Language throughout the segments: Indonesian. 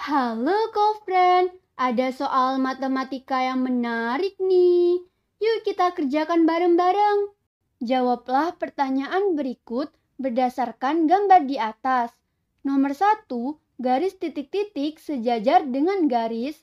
Halo Kofren, ada soal matematika yang menarik nih. Yuk kita kerjakan bareng-bareng. Jawablah pertanyaan berikut berdasarkan gambar di atas. Nomor 1, garis titik-titik sejajar dengan garis.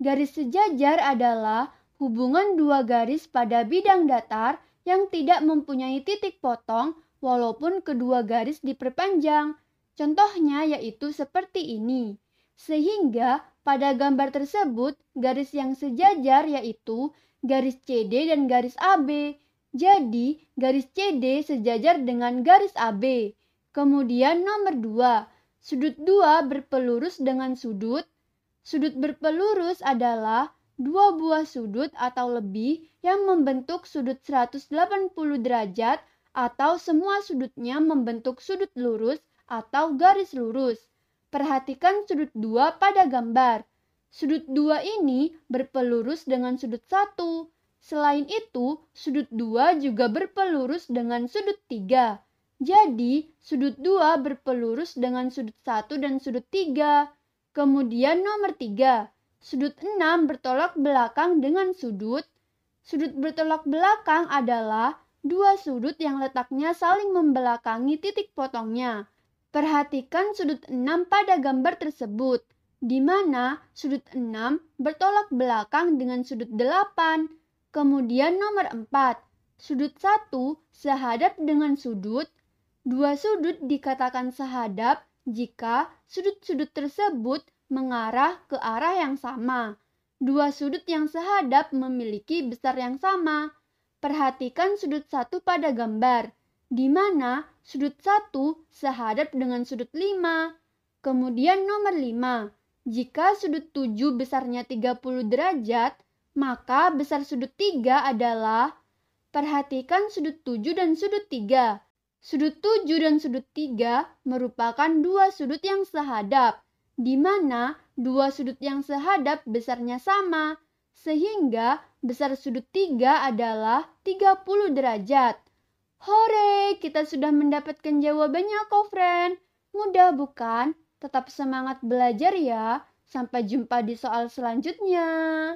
Garis sejajar adalah hubungan dua garis pada bidang datar yang tidak mempunyai titik potong walaupun kedua garis diperpanjang. Contohnya yaitu seperti ini. Sehingga pada gambar tersebut garis yang sejajar yaitu garis CD dan garis AB. Jadi garis CD sejajar dengan garis AB. Kemudian nomor 2, sudut 2 berpelurus dengan sudut. Sudut berpelurus adalah dua buah sudut atau lebih yang membentuk sudut 180 derajat atau semua sudutnya membentuk sudut lurus atau garis lurus. Perhatikan sudut 2 pada gambar. Sudut 2 ini berpelurus dengan sudut 1. Selain itu, sudut 2 juga berpelurus dengan sudut 3. Jadi, sudut 2 berpelurus dengan sudut 1 dan sudut 3. Kemudian nomor 3, sudut 6 bertolak belakang dengan sudut. Sudut bertolak belakang adalah dua sudut yang letaknya saling membelakangi titik potongnya. Perhatikan sudut 6 pada gambar tersebut, di mana sudut 6 bertolak belakang dengan sudut 8. Kemudian nomor 4, sudut 1 sehadap dengan sudut, dua sudut dikatakan sehadap jika sudut-sudut tersebut mengarah ke arah yang sama. Dua sudut yang sehadap memiliki besar yang sama. Perhatikan sudut satu pada gambar, di mana sudut 1 sehadap dengan sudut 5. Kemudian nomor 5. Jika sudut 7 besarnya 30 derajat, maka besar sudut 3 adalah Perhatikan sudut 7 dan sudut 3. Sudut 7 dan sudut 3 merupakan dua sudut yang sehadap, di mana dua sudut yang sehadap besarnya sama, sehingga besar sudut 3 adalah 30 derajat. Hore! kita sudah mendapatkan jawabannya, friend. Mudah bukan? Tetap semangat belajar ya. Sampai jumpa di soal selanjutnya.